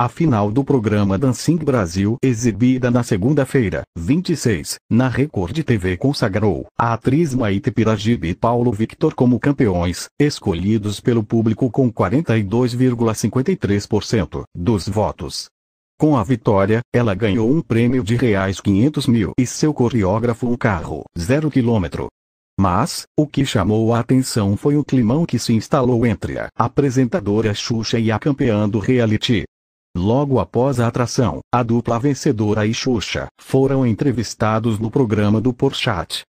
A final do programa Dancing Brasil, exibida na segunda-feira, 26, na Record TV consagrou a atriz Maite Piragibe e Paulo Victor como campeões, escolhidos pelo público com 42,53% dos votos. Com a vitória, ela ganhou um prêmio de reais 500 mil e seu coreógrafo um carro zero quilômetro. Mas, o que chamou a atenção foi o climão que se instalou entre a apresentadora Xuxa e a campeã do reality. Logo após a atração, a dupla vencedora e Xuxa foram entrevistados no programa do Porchat.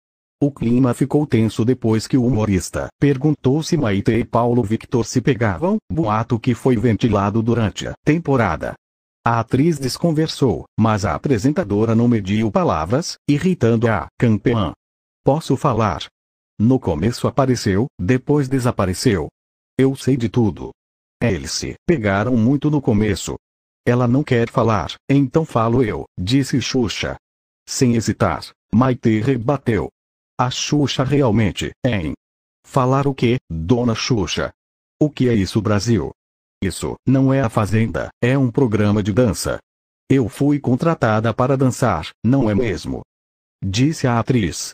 O clima ficou tenso depois que o humorista perguntou se Maite e Paulo Victor se pegavam, boato que foi ventilado durante a temporada. A atriz desconversou, mas a apresentadora não mediu palavras, irritando a campeã. Posso falar? No começo apareceu, depois desapareceu. Eu sei de tudo. Eles se pegaram muito no começo. Ela não quer falar, então falo eu, disse Xuxa. Sem hesitar, Maite rebateu. A Xuxa realmente, hein? Falar o quê, dona Xuxa? O que é isso Brasil? Isso não é a Fazenda, é um programa de dança. Eu fui contratada para dançar, não é mesmo? Disse a atriz.